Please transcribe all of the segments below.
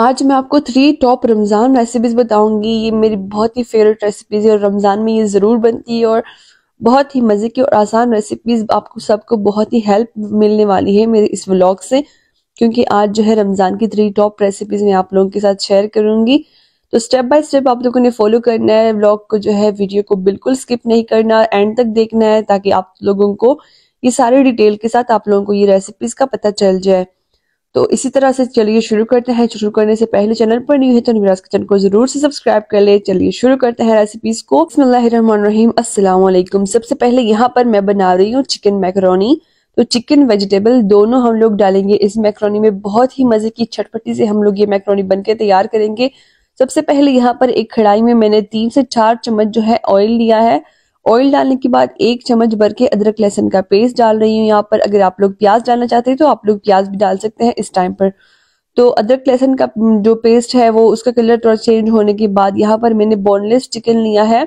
आज मैं आपको थ्री टॉप रमज़ान रेसिपीज़ बताऊंगी ये मेरी बहुत ही फेवरेट रेसिपीज़ है और रमज़ान में ये ज़रूर बनती है और बहुत ही मज़े की और आसान रेसिपीज़ आपको सबको बहुत ही हेल्प मिलने वाली है मेरे इस व्लॉग से क्योंकि आज जो है रमज़ान की थ्री टॉप रेसिपीज़ मैं आप लोगों के साथ शेयर करूँगी तो स्टेप बाय स्टेप आप लोगों ने फॉलो करना है व्लॉग को जो है वीडियो को बिल्कुल स्किप नहीं करना एंड तक देखना है ताकि आप लोगों को ये सारे डिटेल के साथ आप लोगों को ये रेसिपीज का पता चल जाए तो इसी तरह से चलिए शुरू करते हैं शुरू करने से पहले चैनल पर न्यू है तो निराज किचन को जरूर से सब्सक्राइब कर ले चलिए शुरू करते हैं रेसिपीज को असलम सबसे पहले यहाँ पर मैं बना रही हूँ चिकन मैकरोनी तो चिकन वेजिटेबल दोनों हम लोग डालेंगे इस मैकरोनी में बहुत ही मज़े की छटपटी से हम लोग ये मैकरोनी बनकर तैयार करेंगे सबसे पहले यहाँ पर एक कढ़ाई में मैंने तीन से चार चम्मच जो है ऑयल लिया है ऑयल डालने के बाद एक चम्मच भर के अदरक लहसन का पेस्ट डाल रही हूँ यहाँ पर अगर आप लोग प्याज डालना चाहते हैं तो आप लोग प्याज भी डाल सकते हैं इस टाइम पर तो अदरक लहसन का जो पेस्ट है वो उसका कलर थोड़ा चेंज होने के बाद यहाँ पर मैंने बोनलेस चिकन लिया है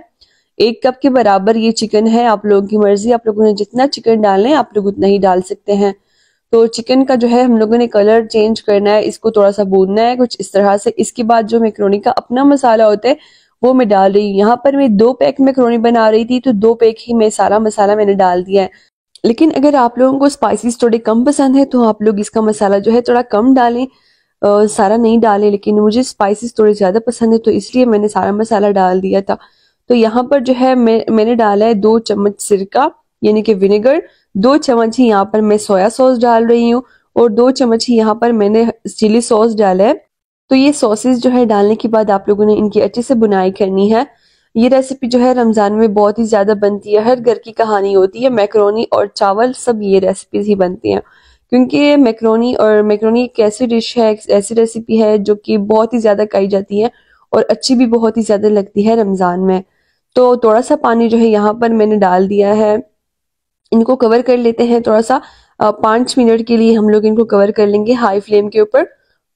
एक कप के बराबर ये चिकन है आप लोगों की मर्जी आप लोगों ने जितना चिकन डालना आप लोग उतना ही डाल सकते हैं तो चिकन का जो है हम लोगों ने कलर चेंज करना है इसको थोड़ा सा भूनना है कुछ इस तरह से इसके बाद जो मेकरोनी का अपना मसाला होता है वो मैं डाल रही हूँ यहाँ पर मैं दो पैक मैक्रोनी बना रही थी तो दो पैक ही मैं सारा मसाला मैंने डाल दिया है लेकिन अगर आप लोगों को स्पाइसेस थोड़े कम पसंद है तो आप लोग इसका मसाला जो है थोड़ा कम डालें आ, सारा नहीं डालें लेकिन मुझे स्पाइसेस थोड़े ज़्यादा पसंद है तो इसलिए मैंने सारा मसाला डाल दिया था तो यहाँ पर जो है मैं मैंने डाला है दो चम्मच सिरका यानी कि विनेगर दो चम्मच ही यहाँ पर मैं सोया सॉस डाल रही हूँ और दो चम्मच ही यहाँ पर मैंने चिली सॉस डाला है तो ये सॉसेज जो है डालने के बाद आप लोगों ने इनकी अच्छे से बुनाई करनी है ये रेसिपी जो है रमज़ान में बहुत ही ज़्यादा बनती है हर घर की कहानी होती है मैक्रोनी और चावल सब ये रेसिपीज ही बनती हैं क्योंकि मैक्रोनी और मैक्रोनी एक ऐसी डिश है ऐसी रेसिपी है जो कि बहुत ही ज़्यादा खाई जाती है और अच्छी भी बहुत ही ज़्यादा लगती है रमज़ान में तो थोड़ा सा पानी जो है यहाँ पर मैंने डाल दिया है इनको कवर कर लेते हैं थोड़ा सा पाँच मिनट के लिए हम लोग इनको कवर कर लेंगे हाई फ्लेम के ऊपर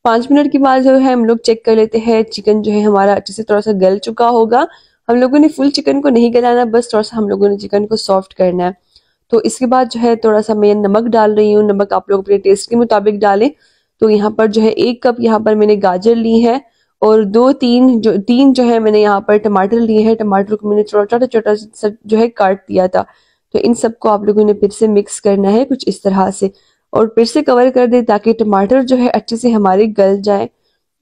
पाँच मिनट के बाद जो है हम लोग चेक कर लेते हैं चिकन जो है हमारा अच्छे से थोड़ा सा गल चुका होगा हम लोगों ने फुल चिकन को नहीं गलाना बस थोड़ा सा हम लोगों ने चिकन को सॉफ्ट करना है तो इसके बाद जो है थोड़ा सा मैं नमक डाल रही हूँ नमक आप लोग अपने टेस्ट के मुताबिक डालें तो यहाँ पर जो है एक कप यहाँ पर मैंने गाजर ली है और दो तीन जो तीन जो है मैंने यहाँ पर टमाटर लिए हैं टमाटर को मैंने छोटा छोटा छोटा जो है काट दिया था तो इन सबको आप लोगों ने फिर से मिक्स करना है कुछ इस तरह से और फिर से कवर कर दें ताकि टमाटर जो है अच्छे से हमारे गल जाए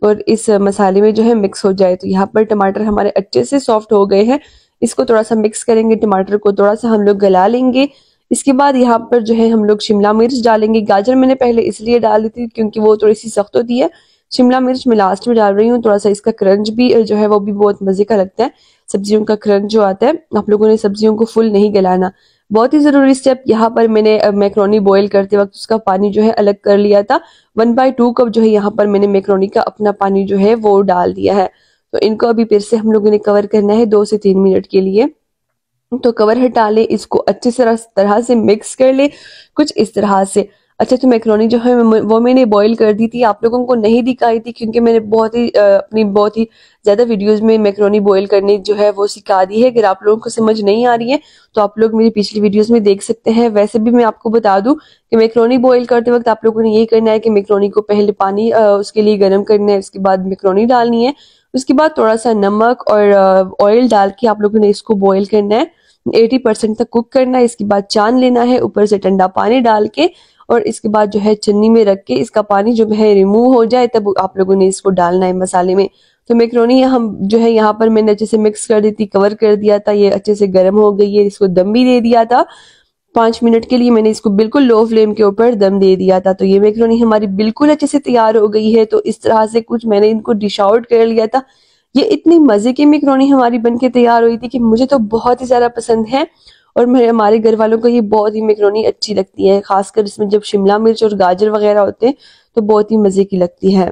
और इस मसाले में जो है मिक्स हो जाए तो यहाँ पर टमाटर हमारे अच्छे से सॉफ्ट हो गए हैं इसको थोड़ा सा मिक्स करेंगे टमाटर को थोड़ा सा हम लोग गला लेंगे इसके बाद यहाँ पर जो है हम लोग शिमला मिर्च डालेंगे गाजर मैंने पहले इसलिए डाल दी थी क्योंकि वो थोड़ी सी सख्त होती है शिमला मिर्च मैं लास्ट में डाल रही हूँ थोड़ा सा इसका क्रंच भी जो है वो भी बहुत मज़े का लगता है सब्जियों का क्रंच जो आता है आप लोगों ने सब्जियों को फुल नहीं गलाना बहुत ही ज़रूरी स्टेप यहाँ पर मैंने मैक्रोनी बॉईल करते वक्त उसका पानी जो है अलग कर लिया था वन बाई टू कप जो है यहाँ पर मैंने मैक्रोनी का अपना पानी जो है वो डाल दिया है तो इनको अभी फिर से हम लोगों ने कवर करना है दो से तीन मिनट के लिए तो कवर हटा ले इसको अच्छी तरह से मिक्स कर ले कुछ इस तरह से अच्छा तो मैक्रोनी जो है वो मैंने बॉईल कर दी थी आप लोगों को नहीं दिखाई थी क्योंकि मैंने बहुत ही अपनी बहुत ही ज़्यादा वीडियोस में मैक्रोनी बॉईल करनी जो है वो सिखा दी है अगर आप लोगों को समझ नहीं आ रही है तो आप लोग मेरी पिछली वीडियोस में देख सकते हैं वैसे भी मैं आपको बता दूँ कि मैक्रोनी बॉयल करते वक्त आप लोगों ने ये करना है कि मैक्रोनी को पहले पानी उसके लिए गर्म करना है उसके बाद मैक्रोनी डालनी है उसके बाद थोड़ा सा नमक और ऑयल डाल के आप लोगों ने इसको बॉयल करना है 80 परसेंट तक कुक करना है इसके बाद चांद लेना है ऊपर से ठंडा पानी डाल के और इसके बाद जो है छन्नी में रख के इसका पानी जो है रिमूव हो जाए तब आप लोगों ने इसको डालना है मसाले में तो मेकरोनी हम जो है यहाँ पर मैंने अच्छे से मिक्स कर दी थी कवर कर दिया था ये अच्छे से गर्म हो गई है इसको दम भी दे दिया था पांच मिनट के लिए मैंने इसको बिल्कुल लो फ्लेम के ऊपर दम दे दिया था तो ये मेकरोनी हमारी बिल्कुल अच्छे से तैयार हो गई है तो इस तरह से कुछ मैंने इनको डिश आउट कर लिया था ये इतनी मज़े की मेकरोनी हमारी बनके तैयार हुई थी कि मुझे तो बहुत ही ज़्यादा पसंद है और मेरे हमारे घर वालों को ये बहुत ही मेकरोनी अच्छी लगती है खासकर इसमें जब शिमला मिर्च और गाजर वगैरह होते हैं तो बहुत ही मज़े की लगती है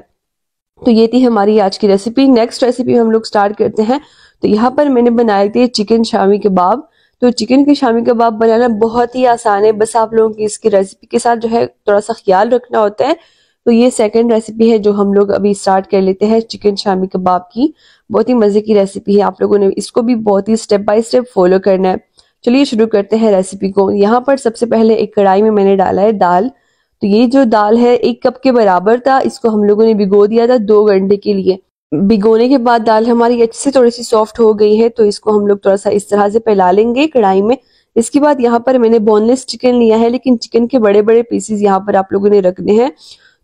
तो ये थी हमारी आज की रेसिपी नेक्स्ट रेसिपी हम लोग स्टार्ट करते हैं तो यहाँ पर मैंने बनाए थे चिकन शामी कबाब तो चिकन के शामी कबाब बनाना बहुत ही आसान है बस आप लोगों की इसकी रेसिपी के साथ जो है थोड़ा सा ख्याल रखना होता है तो ये सेकंड रेसिपी है जो हम लोग अभी स्टार्ट कर लेते हैं चिकन शामी कबाब की बहुत ही मज़े की रेसिपी है आप लोगों ने इसको भी बहुत ही स्टेप बाय स्टेप फॉलो करना है चलिए शुरू करते हैं रेसिपी को यहाँ पर सबसे पहले एक कढ़ाई में मैंने डाला है दाल तो ये जो दाल है एक कप के बराबर था इसको हम लोगों ने भिगो दिया था दो घंटे के लिए भिगोने के बाद दाल हमारी अच्छे से थोड़ी सी सॉफ्ट हो गई है तो इसको हम लोग थोड़ा सा इस तरह से फैला लेंगे कढ़ाई में इसके बाद यहाँ पर मैंने बोनलेस चिकन लिया है लेकिन चिकन के बड़े बड़े पीसेस यहाँ पर आप लोगों ने रखने हैं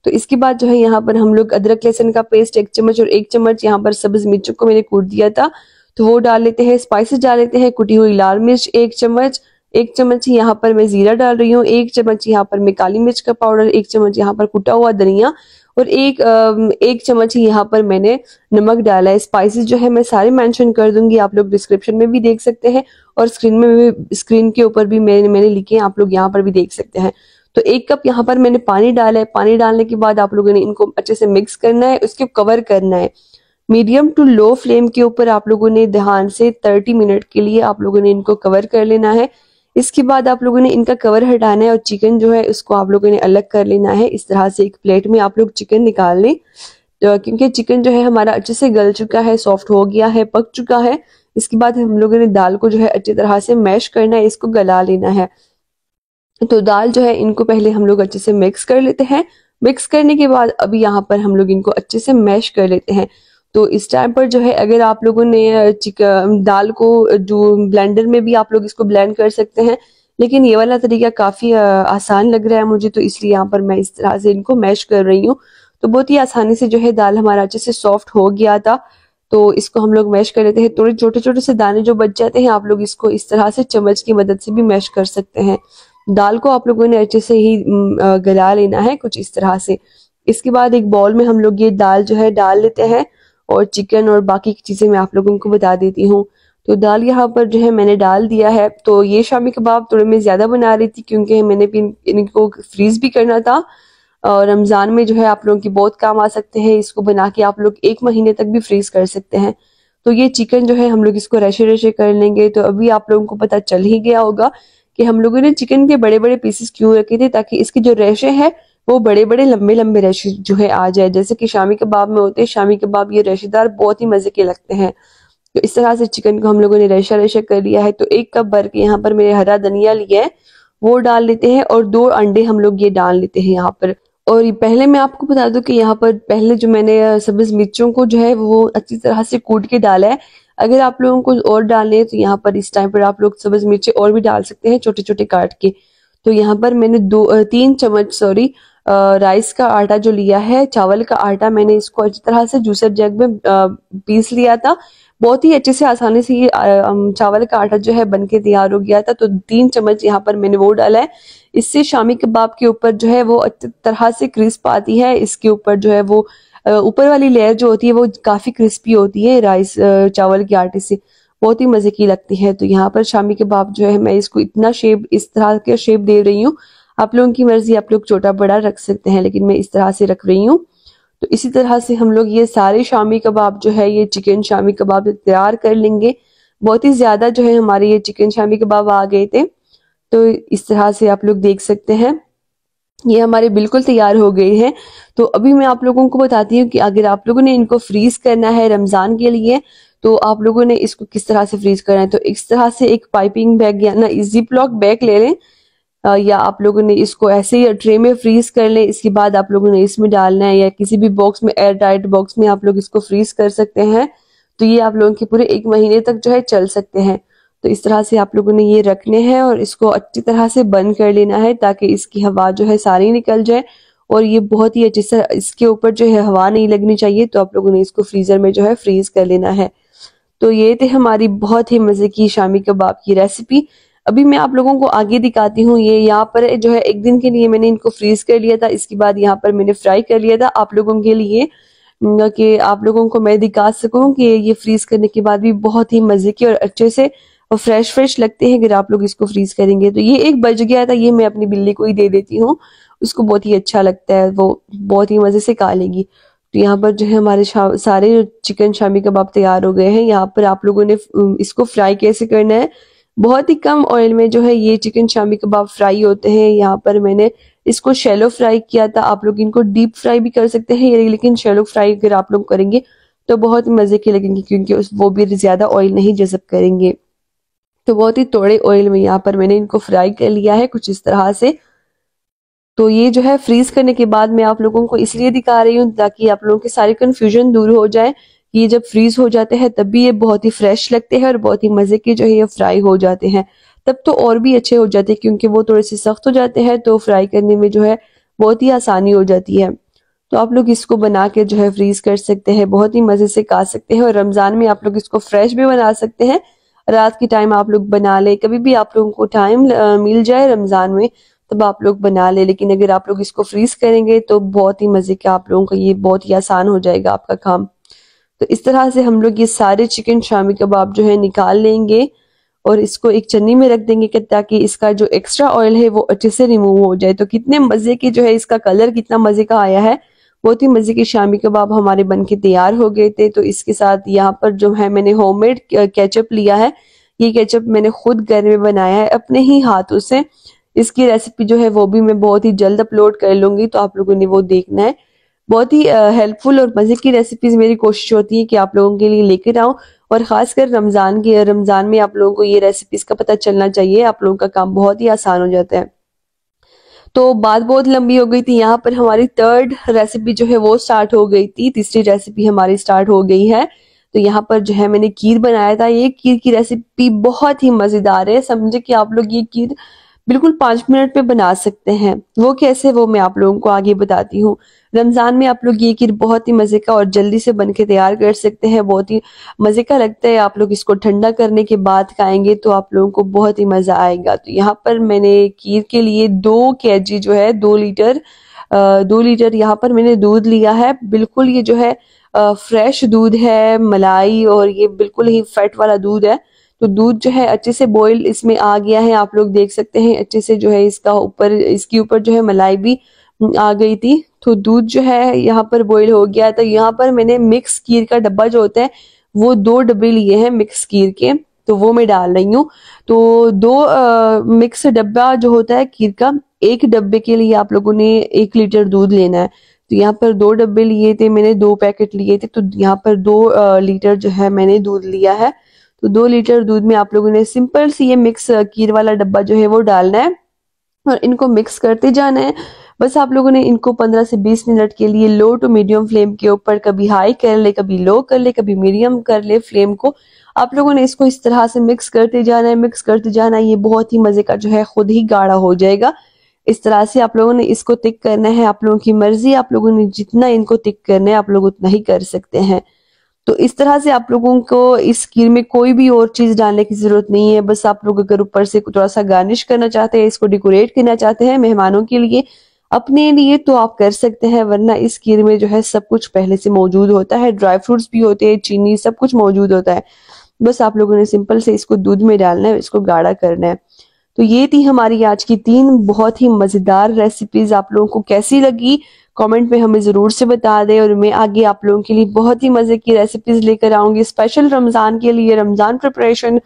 तो इसके बाद जो है यहाँ पर हम लोग अदरक लहसुन का पेस्ट एक चम्मच और एक चम्मच यहाँ पर सब्ज मिर्चों को मैंने कूट दिया था तो वो डाल लेते हैं स्पाइसेस डाल लेते हैं कुटी हुई लाल मिर्च एक चम्मच एक चम्मच यहाँ पर मैं जीरा डाल रही हूँ एक चम्मच यहाँ पर मैं काली मिर्च का पाउडर एक चम्मच यहाँ पर कुटा हुआ धनिया और एक एक चम्मच यहाँ पर मैंने नमक डाला है स्पाइसेस जो है मैं सारे मेंशन कर दूंगी आप लोग डिस्क्रिप्शन में भी देख सकते हैं और स्क्रीन में भी स्क्रीन के ऊपर भी मैंने मैंने लिखे हैं आप लोग यहाँ पर भी देख सकते हैं तो एक कप यहाँ पर मैंने पानी डाला है पानी डालने के बाद आप लोगों ने इनको अच्छे से मिक्स करना है उसके कवर करना है मीडियम टू लो फ्लेम के ऊपर आप लोगों ने ध्यान से 30 मिनट के लिए आप लोगों ने इनको कवर कर लेना है इसके बाद आप लोगों ने इनका कवर हटाना है और चिकन जो है उसको आप लोगों ने अलग कर लेना है इस तरह से एक प्लेट में आप लोग चिकन निकाल लें क्योंकि चिकन जो है हमारा अच्छे से गल चुका है सॉफ्ट हो गया है पक चुका है इसके बाद हम लोगों ने दाल को जो है अच्छी तरह से मैश करना है इसको गला लेना है तो दाल जो है इनको पहले हम लोग अच्छे से मिक्स कर लेते हैं मिक्स करने के बाद अभी यहाँ पर हम लोग इनको अच्छे से मैश कर लेते हैं तो इस टाइम पर जो है अगर आप लोगों ने दाल को जो ब्लेंडर में भी आप लोग इसको ब्लेंड कर सकते हैं लेकिन ये वाला तरीका काफ़ी आसान लग रहा है मुझे तो इसलिए यहाँ पर मैं इस तरह से इनको मैश कर रही हूँ तो बहुत ही आसानी से जो है दाल हमारा अच्छे से सॉफ्ट हो गया था तो इसको हम लोग मैश कर लेते हैं थोड़े छोटे छोटे से दाने जो बच जाते हैं आप लोग इसको इस तरह से चम्मच की मदद से भी मैश कर सकते हैं दाल को आप लोगों ने अच्छे से ही गला लेना है कुछ इस तरह से इसके बाद एक बॉल में हम लोग ये दाल जो है डाल लेते हैं और चिकन और बाकी की चीज़ें मैं आप लोगों को बता देती हूँ तो दाल यहाँ पर जो है मैंने डाल दिया है तो ये शामी कबाब थोड़े मैं ज़्यादा बना रही थी क्योंकि मैंने भी इनको फ्रीज़ भी करना था और रमज़ान में जो है आप लोगों की बहुत काम आ सकते हैं इसको बना के आप लोग एक महीने तक भी फ्रीज़ कर सकते हैं तो ये चिकन जो है हम लोग इसको रेशे रेशे कर लेंगे तो अभी आप लोगों को पता चल ही गया होगा कि हम लोगों ने चिकन के बड़े बड़े पीसेस क्यों रखे थे ताकि इसके जो रेशे हैं वो बड़े बड़े लंबे लंबे रेशे जो है आ जाए जैसे कि शामी कबाब में होते हैं शामी कबाब ये रेशेदार बहुत ही मज़े के लगते हैं तो इस तरह से चिकन को हम लोगों ने रेशा रेशा कर लिया है तो एक कप भर के यहाँ पर मेरे हरा धनिया लिया है वो डाल लेते हैं और दो अंडे हम लोग ये डाल लेते हैं यहाँ पर और पहले मैं आपको बता दूं कि यहाँ पर पहले जो मैंने सब्ज मिर्चों को जो है वो अच्छी तरह से कूट के डाला है अगर आप लोगों को और डालने तो यहाँ पर इस टाइम पर आप लोग सब्ज मिर्चे और भी डाल सकते हैं छोटे छोटे काट के तो यहाँ पर मैंने दो तीन चम्मच सॉरी राइस का आटा जो लिया है चावल का आटा मैंने इसको अच्छी तरह से जूसर जग में पीस लिया था बहुत ही अच्छे से आसानी से ये चावल का आटा जो है बन के तैयार हो गया था तो तीन चम्मच यहाँ पर मैंने वो डाला है इससे शामी कबाब के ऊपर जो है वो अच्छी तरह से क्रिस्प आती है इसके ऊपर जो है वो ऊपर वाली लेयर जो होती है वो काफ़ी क्रिस्पी होती है राइस चावल के आटे से बहुत ही मज़े की लगती है तो यहाँ पर शामी कबाब जो है मैं इसको इतना शेप इस तरह के शेप दे रही हूँ आप लोगों की मर्जी आप लोग छोटा बड़ा रख सकते हैं लेकिन मैं इस तरह से रख रही हूँ तो इसी तरह से हम लोग ये सारे शामी कबाब जो है ये चिकन शामी कबाब तैयार कर लेंगे बहुत ही ज़्यादा जो है हमारे ये चिकन शामी कबाब आ गए थे तो इस तरह से आप लोग देख सकते हैं ये हमारे बिल्कुल तैयार हो गए हैं तो अभी मैं आप लोगों को बताती हूँ कि अगर आप लोगों ने इनको फ्रीज करना है रमज़ान के लिए तो आप लोगों ने इसको किस तरह से फ्रीज करना है तो इस तरह से एक पाइपिंग बैग या ना जिप लॉक बैग ले लें या आप लोगों ने इसको ऐसे ही ट्रे में फ्रीज कर लें इसके बाद आप लोगों ने इसमें डालना है या किसी भी बॉक्स में एयर टाइट बॉक्स में आप लोग इसको फ्रीज कर सकते हैं तो ये आप लोगों के पूरे एक महीने तक जो है चल सकते हैं तो इस तरह से आप लोगों ने ये रखने हैं और इसको अच्छी तरह से बंद कर लेना है ताकि इसकी हवा जो है सारी निकल जाए और ये बहुत ही अच्छे से इसके ऊपर जो है हवा नहीं लगनी चाहिए तो आप लोगों ने इसको फ्रीज़र में जो है फ्रीज़ कर लेना है तो ये थे हमारी बहुत ही मज़े की शामी कबाब की रेसिपी अभी मैं आप लोगों को आगे दिखाती हूँ ये यहाँ पर जो है एक दिन के लिए मैंने इनको फ्रीज कर लिया था इसके बाद यहाँ पर मैंने फ्राई कर लिया था आप लोगों के लिए कि आप लोगों को मैं दिखा सकूं कि ये फ्रीज करने के बाद भी बहुत ही मजे के और अच्छे से और फ्रेश फ्रेश लगते हैं अगर आप लोग इसको फ्रीज करेंगे तो ये एक बज गया था ये मैं अपनी बिल्ली को ही दे देती हूँ उसको बहुत ही अच्छा लगता है वो बहुत ही मजे से खा लेगी तो यहाँ पर जो है हमारे सारे चिकन शामी कबाब तैयार हो गए हैं यहाँ पर आप लोगों ने इसको फ्राई कैसे करना है बहुत ही कम ऑयल में जो है ये चिकन शामी कबाब फ्राई होते हैं यहाँ पर मैंने इसको शेलो फ्राई किया था आप लोग इनको डीप फ्राई भी कर सकते हैं लेकिन शेलो फ्राई अगर आप लोग करेंगे तो बहुत मज़े के लगेंगे क्योंकि उस वो भी ज़्यादा ऑयल नहीं जजब करेंगे तो बहुत ही थोड़े ऑयल में यहाँ पर मैंने इनको फ्राई कर लिया है कुछ इस तरह से तो ये जो है फ्रीज करने के बाद मैं आप लोगों को इसलिए दिखा रही हूँ ताकि आप लोगों के सारे कन्फ्यूजन दूर हो जाए ये जब फ्रीज हो जाते हैं तब भी ये बहुत ही फ्रेश लगते हैं और बहुत ही मज़े के जो है ये फ्राई हो जाते हैं तब तो और भी अच्छे हो जाते हैं क्योंकि वो थोड़े से सख्त हो जाते हैं तो फ्राई करने में जो है बहुत ही आसानी हो जाती है तो आप लोग इसको बना के जो है फ्रीज कर सकते हैं बहुत ही मज़े से खा सकते हैं और रमज़ान में आप लोग इसको फ्रेश भी बना सकते हैं रात के टाइम आप लोग बना ले कभी भी आप लोगों को टाइम मिल जाए रमज़ान में तब आप लोग बना ले। लेकिन अगर आप लोग इसको फ्रीज करेंगे तो बहुत ही मज़े का आप लोगों का ये बहुत ही आसान हो जाएगा आपका काम तो इस तरह से हम लोग ये सारे चिकन शामी कबाब जो है निकाल लेंगे और इसको एक चन्नी में रख देंगे कि ताकि इसका जो एक्स्ट्रा ऑयल है वो अच्छे से रिमूव हो जाए तो कितने मज़े की जो है इसका कलर कितना मज़े का आया है बहुत ही मज़े के शामी कबाब हमारे बन के तैयार हो गए थे तो इसके साथ यहाँ पर जो है मैंने होममेड केचप लिया है ये केचप मैंने खुद घर में बनाया है अपने ही हाथों से इसकी रेसिपी जो है वो भी मैं बहुत ही जल्द अपलोड कर लूंगी तो आप लोगों ने वो देखना है बहुत ही हेल्पफुल और मज़े की रेसिपीज़ मेरी कोशिश होती है कि आप लोगों के लिए लेकर आऊँ और ख़ासकर रमज़ान के रमज़ान में आप लोगों को ये रेसिपीज़ का पता चलना चाहिए आप लोगों का काम बहुत ही आसान हो जाता है तो बात बहुत लंबी हो गई थी यहाँ पर हमारी थर्ड रेसिपी जो है वो स्टार्ट हो गई थी तीसरी रेसिपी हमारी स्टार्ट हो गई है तो यहाँ पर जो है मैंने खीर बनाया था ये खीर की रेसिपी बहुत ही मज़ेदार है समझे कि आप लोग ये खीर बिल्कुल पांच मिनट में बना सकते हैं वो कैसे वो मैं आप लोगों को आगे बताती हूँ रमज़ान में आप लोग ये खीर बहुत ही मज़े का और जल्दी से बन के तैयार कर सकते हैं बहुत ही मज़े का लगता है आप लोग इसको ठंडा करने के बाद खाएंगे तो आप लोगों को बहुत ही मज़ा आएगा तो यहाँ पर मैंने खीर के लिए दो के जो है दो लीटर दो लीटर यहाँ पर मैंने दूध लिया है बिल्कुल ये जो है फ्रेश दूध है मलाई और ये बिल्कुल ही फैट वाला दूध है तो दूध जो है अच्छे से बॉईल इसमें आ गया है आप लोग देख सकते हैं अच्छे से जो है इसका ऊपर इसके ऊपर जो है मलाई भी आ गई थी तो दूध जो है यहाँ पर बॉईल हो गया तो यहाँ पर मैंने मिक्स कीर का डब्बा जो होता है वो दो डब्बे लिए हैं मिक्स कीर के तो वो मैं डाल रही हूँ तो दो आ, मिक्स डब्बा जो होता है कीर का एक डब्बे के लिए आप लोगों ने एक लीटर दूध लेना है तो यहाँ पर दो डब्बे लिए थे मैंने दो पैकेट लिए थे तो यहाँ पर दो आ, लीटर जो है मैंने दूध लिया है तो दो लीटर दूध में आप लोगों ने सिंपल सी ये मिक्स कीर वाला डब्बा जो है वो डालना है और इनको मिक्स करते जाना है बस आप लोगों ने इनको 15 से 20 मिनट के लिए लो टू मीडियम फ्लेम के ऊपर कभी हाई कर ले कभी लो कर ले कभी मीडियम कर ले फ्लेम को आप लोगों ने इसको इस तरह से मिक्स करते जाना है मिक्स करते जाना है ये बहुत ही मज़े का जो है खुद ही गाढ़ा हो जाएगा इस तरह से आप लोगों ने इसको तिक करना है आप लोगों की मर्जी आप लोगों ने जितना इनको तिक करना है आप लोग उतना ही कर सकते हैं तो इस तरह से आप लोगों को इस खीर में कोई भी और चीज डालने की जरूरत नहीं है बस आप लोग अगर ऊपर से थोड़ा सा गार्निश करना चाहते हैं इसको डेकोरेट करना चाहते हैं मेहमानों के लिए अपने लिए तो आप कर सकते हैं वरना इस खीर में जो है सब कुछ पहले से मौजूद होता है ड्राई फ्रूट्स भी होते हैं चीनी सब कुछ मौजूद होता है बस आप लोगों ने सिंपल से इसको दूध में डालना है इसको गाढ़ा करना है तो ये थी हमारी आज की तीन बहुत ही मजेदार रेसिपीज आप लोगों को कैसी लगी कमेंट में हमें ज़रूर से बता दें और मैं आगे आप लोगों के लिए बहुत ही मज़े की रेसिपीज़ लेकर आऊँगी स्पेशल रमज़ान के लिए रमज़ान प्रिपरेशन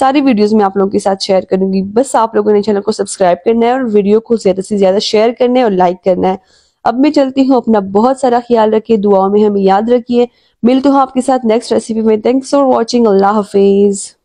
सारी वीडियोस में आप लोगों के साथ शेयर करूंगी बस आप लोगों ने चैनल को सब्सक्राइब करना है और वीडियो को ज़्यादा से ज़्यादा शेयर करना है और लाइक करना है अब मैं चलती हूँ अपना बहुत सारा ख्याल रखिए दुआओं में हमें याद रखिए मिलते हूँ आपके साथ नेक्स्ट रेसिपी में थैंक्स फॉर वॉचिंग अल्लाह हाफिज़